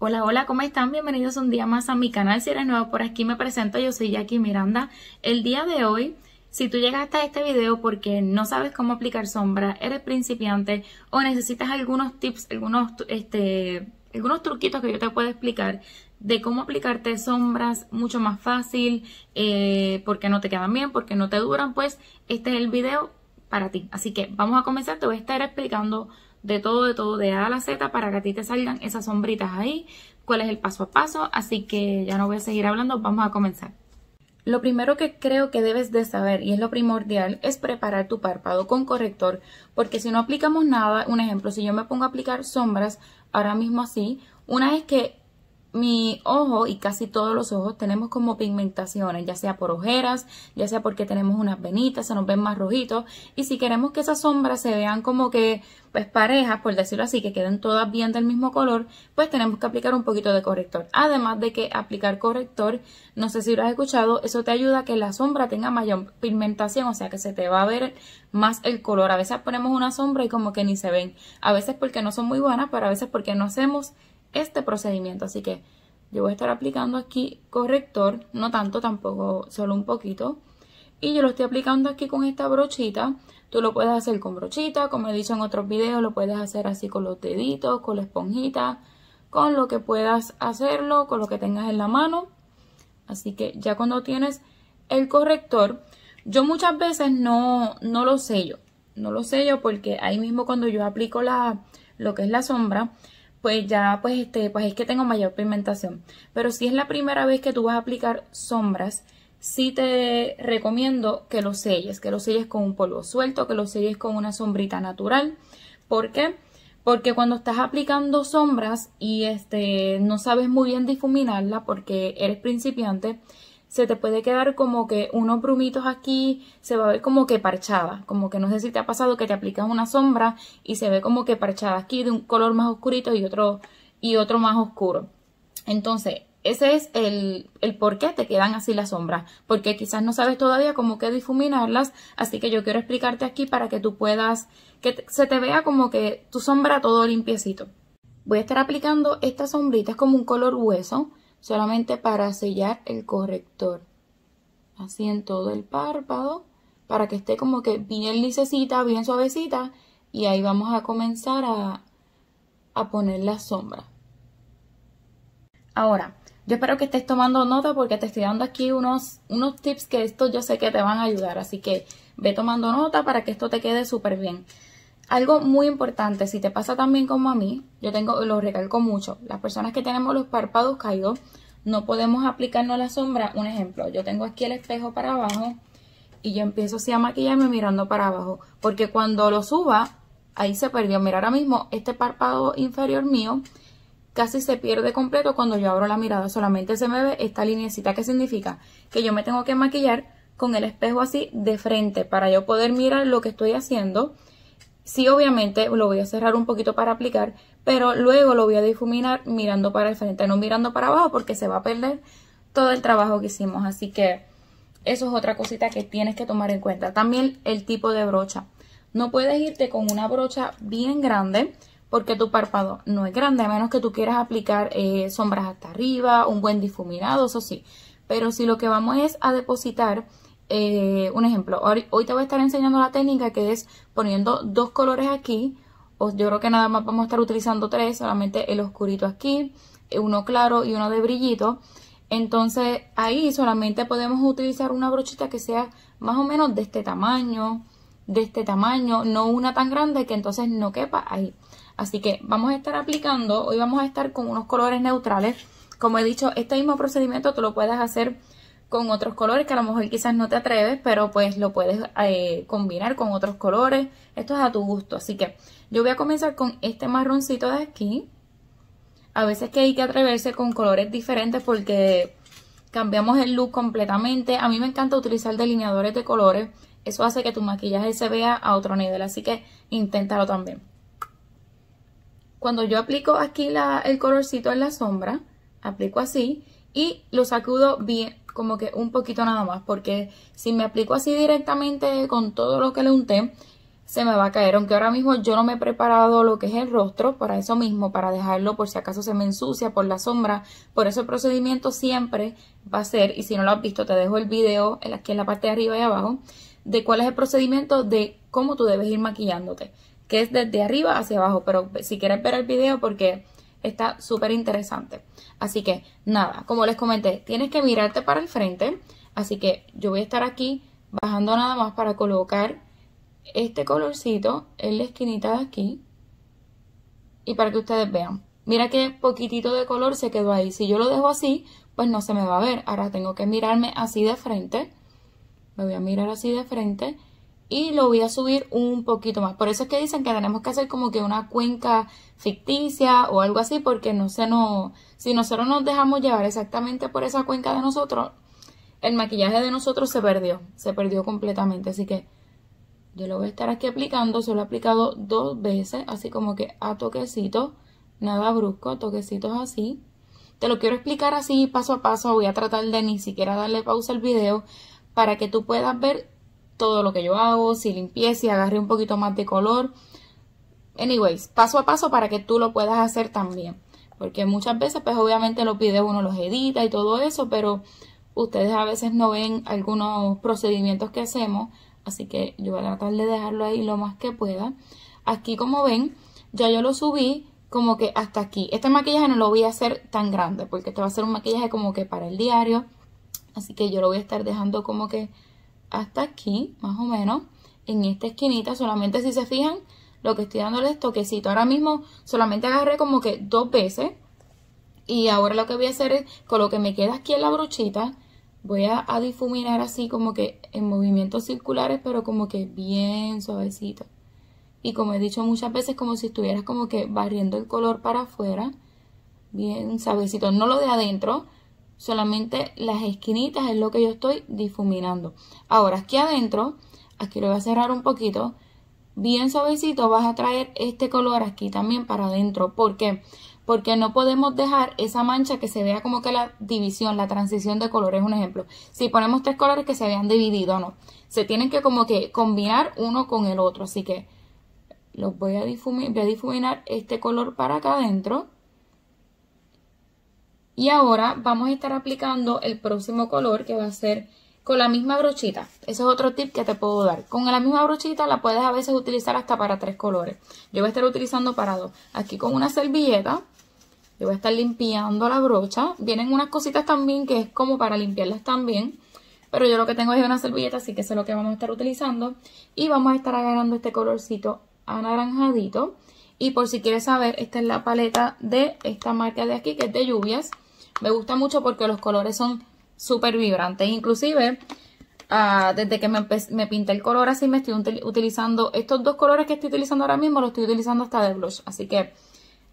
Hola, hola, ¿cómo están? Bienvenidos un día más a mi canal. Si eres nuevo por aquí, me presento. Yo soy Jackie Miranda. El día de hoy, si tú llegas hasta este video porque no sabes cómo aplicar sombras, eres principiante o necesitas algunos tips, algunos, este, algunos truquitos que yo te puedo explicar de cómo aplicarte sombras mucho más fácil, eh, porque no te quedan bien, porque no te duran, pues este es el video para ti. Así que vamos a comenzar. Te voy a estar explicando de todo, de todo, de A a la Z, para que a ti te salgan esas sombritas ahí, cuál es el paso a paso, así que ya no voy a seguir hablando, vamos a comenzar. Lo primero que creo que debes de saber, y es lo primordial, es preparar tu párpado con corrector, porque si no aplicamos nada, un ejemplo, si yo me pongo a aplicar sombras, ahora mismo así, una vez que mi ojo y casi todos los ojos tenemos como pigmentaciones, ya sea por ojeras, ya sea porque tenemos unas venitas, se nos ven más rojitos. Y si queremos que esas sombras se vean como que pues parejas, por decirlo así, que queden todas bien del mismo color, pues tenemos que aplicar un poquito de corrector. Además de que aplicar corrector, no sé si lo has escuchado, eso te ayuda a que la sombra tenga mayor pigmentación, o sea que se te va a ver más el color. A veces ponemos una sombra y como que ni se ven. A veces porque no son muy buenas, pero a veces porque no hacemos este procedimiento. Así que yo voy a estar aplicando aquí corrector, no tanto tampoco, solo un poquito. Y yo lo estoy aplicando aquí con esta brochita. Tú lo puedes hacer con brochita, como he dicho en otros videos, lo puedes hacer así con los deditos, con la esponjita, con lo que puedas hacerlo, con lo que tengas en la mano. Así que ya cuando tienes el corrector, yo muchas veces no, no lo sello. No lo sello porque ahí mismo cuando yo aplico la, lo que es la sombra, pues ya pues este pues es que tengo mayor pigmentación. Pero si es la primera vez que tú vas a aplicar sombras, sí te recomiendo que lo selles, que lo selles con un polvo suelto, que lo selles con una sombrita natural. ¿Por qué? Porque cuando estás aplicando sombras y este no sabes muy bien difuminarla porque eres principiante, se te puede quedar como que unos brumitos aquí, se va a ver como que parchada, como que no sé si te ha pasado que te aplicas una sombra y se ve como que parchada aquí de un color más oscurito y otro, y otro más oscuro. Entonces, ese es el, por qué te quedan así las sombras, porque quizás no sabes todavía cómo que difuminarlas, así que yo quiero explicarte aquí para que tú puedas, que se te vea como que tu sombra todo limpiecito. Voy a estar aplicando estas sombritas como un color hueso, solamente para sellar el corrector. Así en todo el párpado, para que esté como que bien lisecita, bien suavecita. Y ahí vamos a comenzar a, a poner la sombra. Ahora, yo espero que estés tomando nota porque te estoy dando aquí unos, unos tips que esto yo sé que te van a ayudar. Así que ve tomando nota para que esto te quede súper bien. Algo muy importante, si te pasa también como a mí, yo tengo, lo recalco mucho, las personas que tenemos los párpados caídos, no podemos aplicarnos la sombra. Un ejemplo, yo tengo aquí el espejo para abajo y yo empiezo así a maquillarme mirando para abajo, porque cuando lo suba, ahí se perdió. Mira, ahora mismo este párpado inferior mío casi se pierde completo cuando yo abro la mirada, solamente se me ve esta linecita que significa que yo me tengo que maquillar con el espejo así de frente para yo poder mirar lo que estoy haciendo Sí, obviamente lo voy a cerrar un poquito para aplicar, pero luego lo voy a difuminar mirando para el frente, no mirando para abajo porque se va a perder todo el trabajo que hicimos. Así que eso es otra cosita que tienes que tomar en cuenta. También el tipo de brocha. No puedes irte con una brocha bien grande porque tu párpado no es grande, a menos que tú quieras aplicar eh, sombras hasta arriba, un buen difuminado, eso sí. Pero si lo que vamos es a depositar eh, un ejemplo, hoy, te voy a estar enseñando la técnica que es poniendo dos colores aquí, yo creo que nada más vamos a estar utilizando tres, solamente el oscurito aquí, eh, uno claro y uno de brillito. Entonces ahí solamente podemos utilizar una brochita que sea más o menos de este tamaño, de este tamaño, no una tan grande que entonces no quepa ahí. Así que vamos a estar aplicando, hoy vamos a estar con unos colores neutrales. Como he dicho, este mismo procedimiento tú lo puedes hacer con otros colores que a lo mejor quizás no te atreves, pero pues lo puedes eh, combinar con otros colores. Esto es a tu gusto. Así que yo voy a comenzar con este marroncito de aquí. A veces que hay que atreverse con colores diferentes porque cambiamos el look completamente. A mí me encanta utilizar delineadores de colores. Eso hace que tu maquillaje se vea a otro nivel, así que inténtalo también. Cuando yo aplico aquí el colorcito en la sombra, aplico así y lo sacudo bien, como que un poquito nada más, porque si me aplico así directamente con todo lo que le unté, se me va a caer, aunque ahora mismo yo no me he preparado lo que es el rostro para eso mismo, para dejarlo por si acaso se me ensucia por la sombra, por eso el procedimiento siempre va a ser, y si no lo has visto te dejo el video aquí en la parte de arriba y abajo, de cuál es el procedimiento de cómo tú debes ir maquillándote, que es desde arriba hacia abajo, pero si quieres ver el video porque está súper interesante. Así que nada, como les comenté, tienes que mirarte para el frente. Así que yo voy a estar aquí bajando nada más para colocar este colorcito en la esquinita de aquí. Y para que ustedes vean. Mira qué poquitito de color se quedó ahí. Si yo lo dejo así, pues no se me va a ver. Ahora tengo que mirarme así de frente. Me voy a mirar así de frente y lo voy a subir un poquito más. Por eso es que dicen que tenemos que hacer como que una cuenca ficticia o algo así, porque no se nos, si nosotros nos dejamos llevar exactamente por esa cuenca de nosotros, el maquillaje de nosotros se perdió, se perdió completamente. Así que yo lo voy a estar aquí aplicando, Se lo he aplicado dos veces, así como que a toquecitos, nada brusco, toquecitos así. Te lo quiero explicar así paso a paso, voy a tratar de ni siquiera darle pausa al video para que tú puedas ver todo lo que yo hago, si limpié, si agarré un poquito más de color. Anyways, paso a paso para que tú lo puedas hacer también. Porque muchas veces, pues obviamente lo pide uno los edita y todo eso, pero ustedes a veces no ven algunos procedimientos que hacemos. Así que yo voy a tratar de dejarlo ahí lo más que pueda. Aquí como ven, ya yo lo subí como que hasta aquí. Este maquillaje no lo voy a hacer tan grande porque este va a ser un maquillaje como que para el diario. Así que yo lo voy a estar dejando como que hasta aquí, más o menos, en esta esquinita, solamente si se fijan, lo que estoy dándole es toquecito. Ahora mismo solamente agarré como que dos veces y ahora lo que voy a hacer es, con lo que me queda aquí en la brochita, voy a, a difuminar así como que en movimientos circulares, pero como que bien suavecito. Y como he dicho muchas veces, como si estuvieras como que barriendo el color para afuera, bien suavecito, no lo de adentro, solamente las esquinitas es lo que yo estoy difuminando. Ahora aquí adentro, aquí lo voy a cerrar un poquito, bien suavecito vas a traer este color aquí también para adentro. ¿Por qué? Porque no podemos dejar esa mancha que se vea como que la división, la transición de colores, un ejemplo. Si ponemos tres colores que se vean divididos, no. Se tienen que como que combinar uno con el otro. Así que los voy a difuminar, voy a difuminar este color para acá adentro y ahora vamos a estar aplicando el próximo color que va a ser con la misma brochita. Ese es otro tip que te puedo dar. Con la misma brochita la puedes a veces utilizar hasta para tres colores. Yo voy a estar utilizando para dos. Aquí con una servilleta yo voy a estar limpiando la brocha. Vienen unas cositas también que es como para limpiarlas también. Pero yo lo que tengo es una servilleta, así que eso es lo que vamos a estar utilizando. Y vamos a estar agarrando este colorcito anaranjadito. Y por si quieres saber, esta es la paleta de esta marca de aquí, que es de lluvias. Me gusta mucho porque los colores son súper vibrantes. Inclusive, ah, desde que me, pinté el color así, me estoy utilizando estos dos colores que estoy utilizando ahora mismo, los estoy utilizando hasta de blush. Así que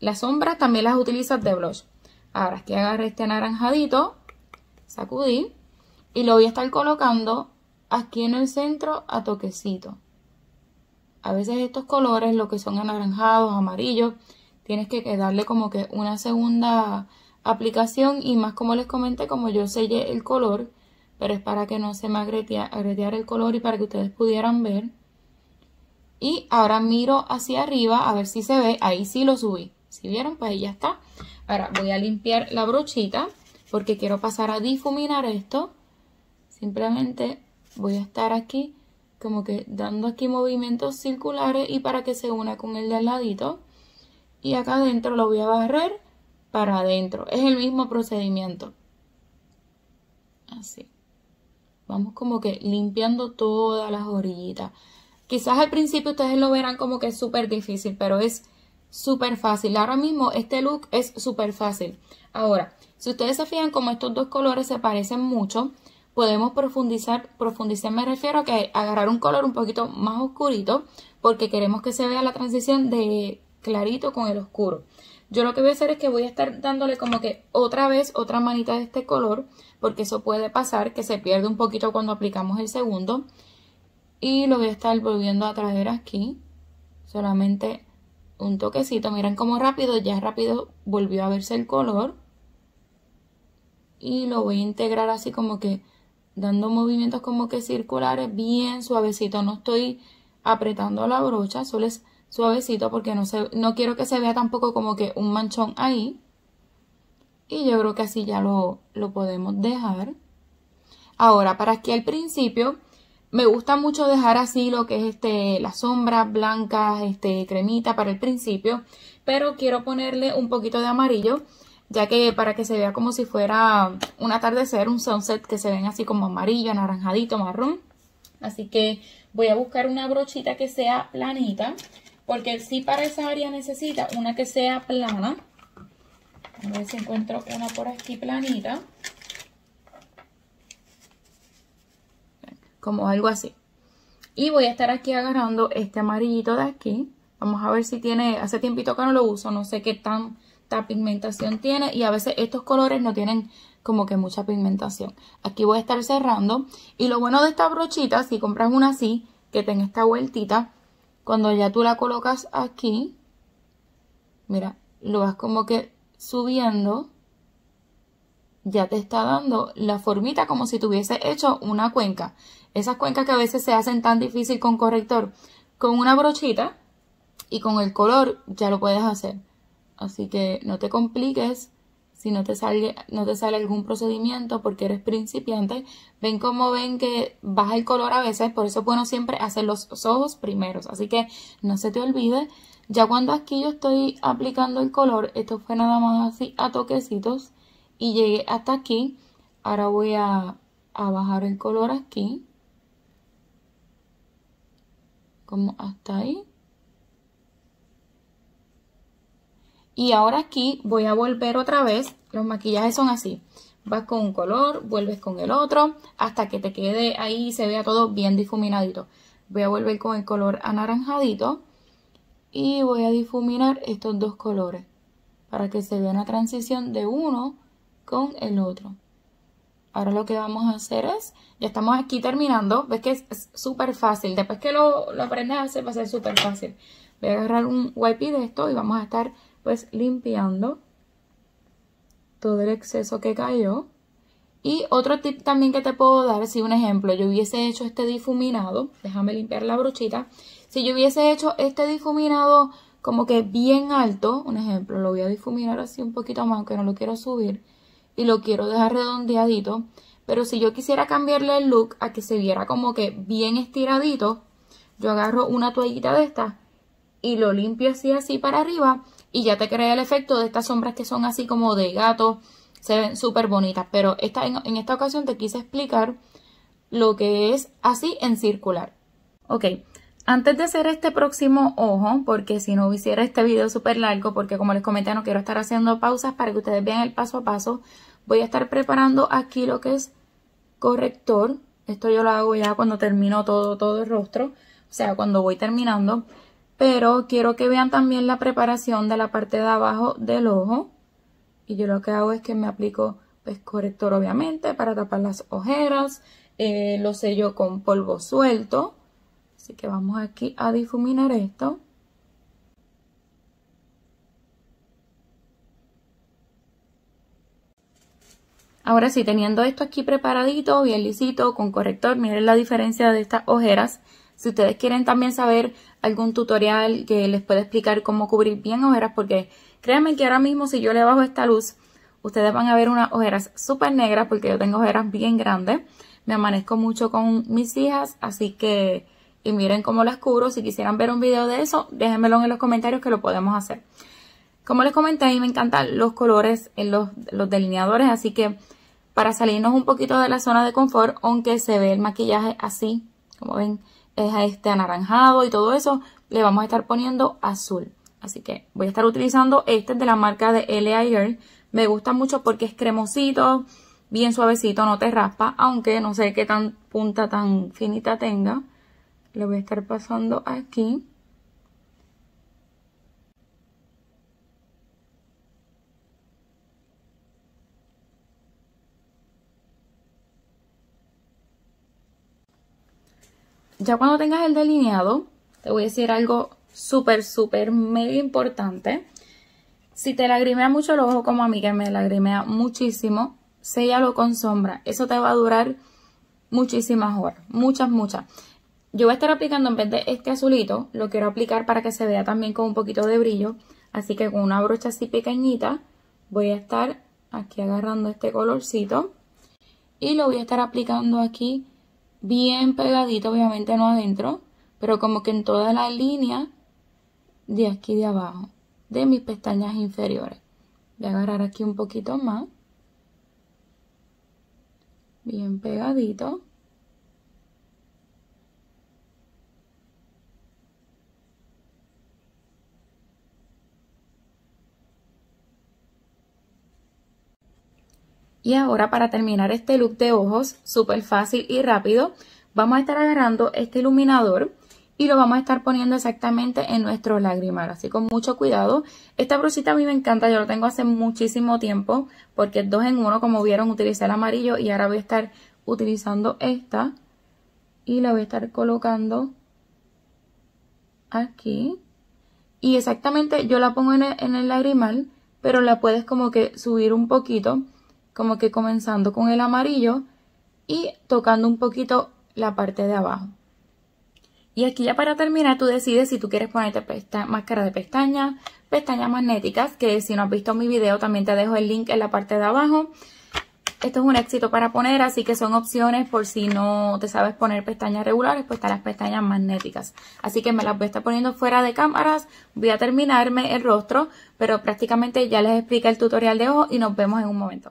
las sombras también las utilizas de blush. Ahora aquí agarré este anaranjadito, sacudí y lo voy a estar colocando aquí en el centro a toquecito. A veces estos colores, lo que son anaranjados, amarillos, tienes que darle como que una segunda aplicación y más como les comenté, como yo sellé el color, pero es para que no se me agretear el color y para que ustedes pudieran ver. Y ahora miro hacia arriba a ver si se ve, ahí sí lo subí. Si vieron, pues ahí ya está. Ahora voy a limpiar la brochita porque quiero pasar a difuminar esto. Simplemente voy a estar aquí como que dando aquí movimientos circulares y para que se una con el de al ladito. Y acá adentro lo voy a barrer para adentro. Es el mismo procedimiento. Así. Vamos como que limpiando todas las orillitas. Quizás al principio ustedes lo verán como que es súper difícil, pero es súper fácil. Ahora mismo este look es súper fácil. Ahora, si ustedes se fijan como estos dos colores se parecen mucho, podemos profundizar, profundizar me refiero a que agarrar un color un poquito más oscurito porque queremos que se vea la transición de clarito con el oscuro. Yo lo que voy a hacer es que voy a estar dándole como que otra vez otra manita de este color, porque eso puede pasar, que se pierde un poquito cuando aplicamos el segundo. Y lo voy a estar volviendo a traer aquí, solamente un toquecito. Miren cómo rápido, ya rápido volvió a verse el color. Y lo voy a integrar así como que dando movimientos como que circulares, bien suavecito. No estoy apretando la brocha, solo es suavecito porque no, se, no quiero que se vea tampoco como que un manchón ahí. Y yo creo que así ya lo, lo podemos dejar. Ahora, para aquí al principio, me gusta mucho dejar así lo que es este, las sombras blancas, este, cremita para el principio. Pero quiero ponerle un poquito de amarillo, ya que para que se vea como si fuera un atardecer, un sunset, que se ven así como amarillo, anaranjadito, marrón. Así que voy a buscar una brochita que sea planita porque sí para esa área necesita una que sea plana. A ver si encuentro una por aquí planita. Como algo así. Y voy a estar aquí agarrando este amarillito de aquí. Vamos a ver si tiene, hace tiempito que no lo uso, no sé qué tanta pigmentación tiene. Y a veces estos colores no tienen como que mucha pigmentación. Aquí voy a estar cerrando. Y lo bueno de esta brochita, si compras una así, que tenga esta vueltita, cuando ya tú la colocas aquí, mira, lo vas como que subiendo, ya te está dando la formita como si tuviese hecho una cuenca. Esas cuencas que a veces se hacen tan difícil con corrector, con una brochita y con el color ya lo puedes hacer. Así que no te compliques si no te sale, no te sale algún procedimiento porque eres principiante, ven cómo ven que baja el color a veces, por eso es bueno siempre hacer los ojos primeros, así que no se te olvide. Ya cuando aquí yo estoy aplicando el color, esto fue nada más así a toquecitos y llegué hasta aquí. Ahora voy a bajar el color aquí, como hasta ahí. Y ahora aquí voy a volver otra vez. Los maquillajes son así. Vas con un color, vuelves con el otro, hasta que te quede ahí y se vea todo bien difuminadito. Voy a volver con el color anaranjadito y voy a difuminar estos dos colores para que se vea una transición de uno con el otro. Ahora lo que vamos a hacer es, ya estamos aquí terminando, ves que es súper fácil, después que lo, aprendas aprendes a hacer va a ser súper fácil. Voy a agarrar un wipe de esto y vamos a estar pues limpiando todo el exceso que cayó. Y otro tip también que te puedo dar, si un ejemplo, yo hubiese hecho este difuminado, déjame limpiar la brochita, si yo hubiese hecho este difuminado como que bien alto, un ejemplo, lo voy a difuminar así un poquito más, aunque no lo quiero subir, y lo quiero dejar redondeadito, pero si yo quisiera cambiarle el look a que se viera como que bien estiradito, yo agarro una toallita de esta y lo limpio así, así para arriba y ya te crea el efecto de estas sombras que son así como de gato, se ven súper bonitas, pero esta, en, esta ocasión te quise explicar lo que es así en circular. Ok, antes de hacer este próximo ojo, porque si no hiciera este video súper largo, porque como les comenté no quiero estar haciendo pausas para que ustedes vean el paso a paso, voy a estar preparando aquí lo que es corrector, esto yo lo hago ya cuando termino todo, todo el rostro, o sea, cuando voy terminando, pero quiero que vean también la preparación de la parte de abajo del ojo y yo lo que hago es que me aplico pues corrector obviamente para tapar las ojeras eh, lo sello con polvo suelto así que vamos aquí a difuminar esto Ahora sí, teniendo esto aquí preparadito, bien lisito, con corrector, miren la diferencia de estas ojeras. Si ustedes quieren también saber algún tutorial que les pueda explicar cómo cubrir bien ojeras porque créanme que ahora mismo si yo le bajo esta luz ustedes van a ver unas ojeras súper negras porque yo tengo ojeras bien grandes me amanezco mucho con mis hijas así que y miren cómo las cubro si quisieran ver un video de eso déjenmelo en los comentarios que lo podemos hacer como les comenté a mí me encantan los colores en los, los delineadores así que para salirnos un poquito de la zona de confort aunque se ve el maquillaje así como ven es a este anaranjado y todo eso, le vamos a estar poniendo azul. Así que voy a estar utilizando este de la marca de Girl, Me gusta mucho porque es cremosito, bien suavecito, no te raspa, aunque no sé qué tan punta tan finita tenga. Le voy a estar pasando aquí. ya cuando tengas el delineado, te voy a decir algo súper, súper, mega importante. Si te lagrimea mucho el ojo, como a mí que me lagrimea muchísimo, sellalo con sombra. Eso te va a durar muchísimas horas, muchas, muchas. Yo voy a estar aplicando en vez de este azulito, lo quiero aplicar para que se vea también con un poquito de brillo. Así que con una brocha así pequeñita voy a estar aquí agarrando este colorcito y lo voy a estar aplicando aquí bien pegadito, obviamente no adentro, pero como que en toda la línea de aquí de abajo, de mis pestañas inferiores. Voy a agarrar aquí un poquito más. Bien pegadito. Y ahora para terminar este look de ojos, súper fácil y rápido, vamos a estar agarrando este iluminador y lo vamos a estar poniendo exactamente en nuestro lagrimal, así con mucho cuidado. Esta brusita a mí me encanta, yo lo tengo hace muchísimo tiempo, porque dos en uno, como vieron, utilicé el amarillo y ahora voy a estar utilizando esta y la voy a estar colocando aquí. Y exactamente yo la pongo en el lagrimal, pero la puedes como que subir un poquito como que comenzando con el amarillo y tocando un poquito la parte de abajo. Y aquí ya para terminar tú decides si tú quieres ponerte máscara de pestañas, pestañas magnéticas, que si no has visto mi video también te dejo el link en la parte de abajo. Esto es un éxito para poner, así que son opciones por si no te sabes poner pestañas regulares, pues están las pestañas magnéticas. Así que me las voy a estar poniendo fuera de cámaras, voy a terminarme el rostro, pero prácticamente ya les explica el tutorial de ojo y nos vemos en un momento.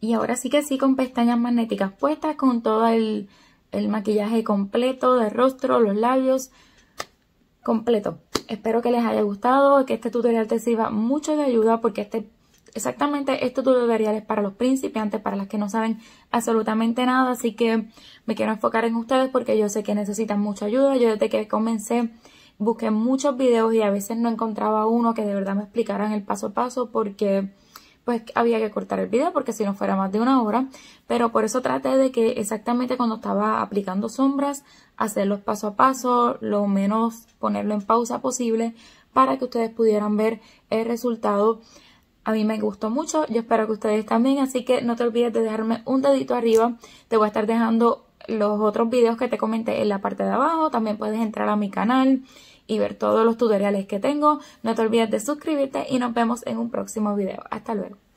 Y ahora sí que sí, con pestañas magnéticas puestas, con todo el, maquillaje completo de rostro, los labios, completo. Espero que les haya gustado, que este tutorial te sirva mucho de ayuda porque este exactamente este tutorial es para los principiantes, para las que no saben absolutamente nada, así que me quiero enfocar en ustedes porque yo sé que necesitan mucha ayuda. Yo desde que comencé busqué muchos videos y a veces no encontraba uno que de verdad me explicaran el paso a paso porque pues, había que cortar el video porque si no fuera más de una hora. Pero por eso traté de que exactamente cuando estaba aplicando sombras, hacerlos paso a paso, lo menos ponerlo en pausa posible para que ustedes pudieran ver el resultado. A mí me gustó mucho, yo espero que ustedes también, así que no te olvides de dejarme un dedito arriba. Te voy a estar dejando los otros videos que te comenté en la parte de abajo, también puedes entrar a mi canal y ver todos los tutoriales que tengo. No te olvides de suscribirte y nos vemos en un próximo video. Hasta luego.